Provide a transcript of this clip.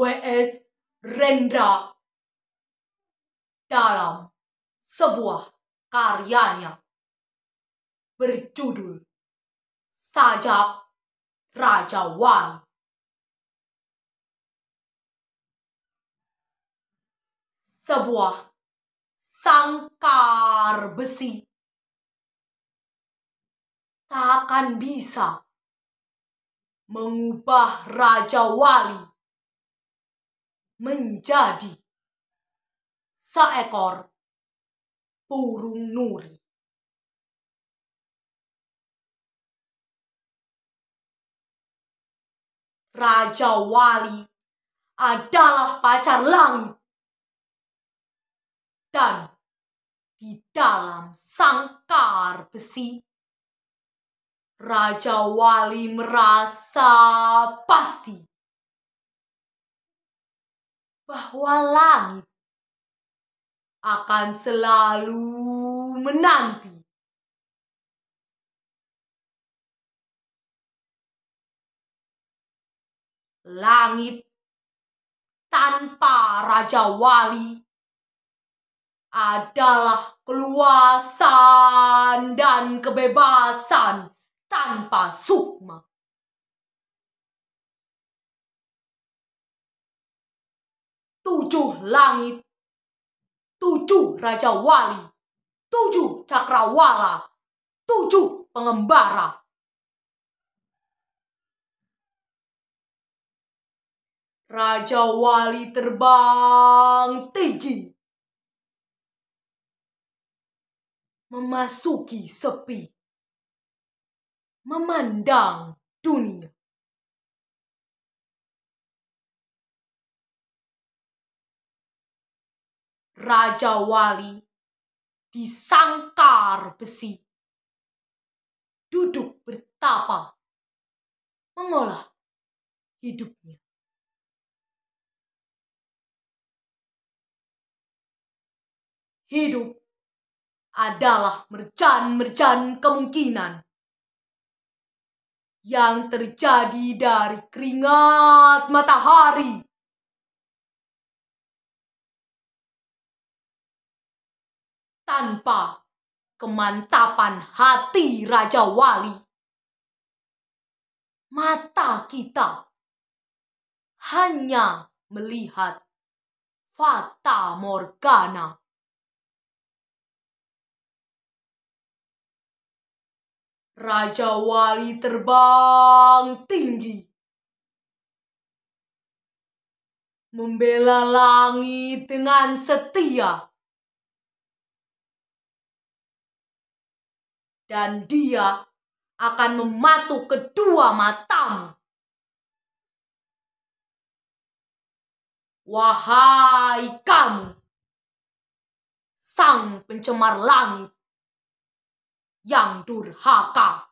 WS Rendra dalam sebuah karyanya berjudul Sajak Raja Wali. Sebuah sangkar besi tak akan bisa mengubah Raja Wali menjadi seekor burung nuri. Raja Wali adalah pacar langit. Dan di dalam sangkar besi, Raja Wali merasa pasti bahwa langit akan selalu menanti. Langit tanpa Raja Wali adalah keluasan dan kebebasan tanpa suku. tujuh langit, tujuh raja wali, tujuh cakrawala, tujuh pengembara. Raja Wali terbang tinggi, memasuki sepi, memandang Raja Wali di sangkar besi. Duduk bertapa, mengolah hidupnya. Hidup adalah merjan-merjan kemungkinan yang terjadi dari keringat matahari tanpa kemantapan hati Raja Wali. Mata kita hanya melihat fata morgana. Raja Wali terbang tinggi. Membela langit dengan setia. dan dia akan mematuk kedua matamu. Wahai kamu, sang pencemar langit yang durhaka.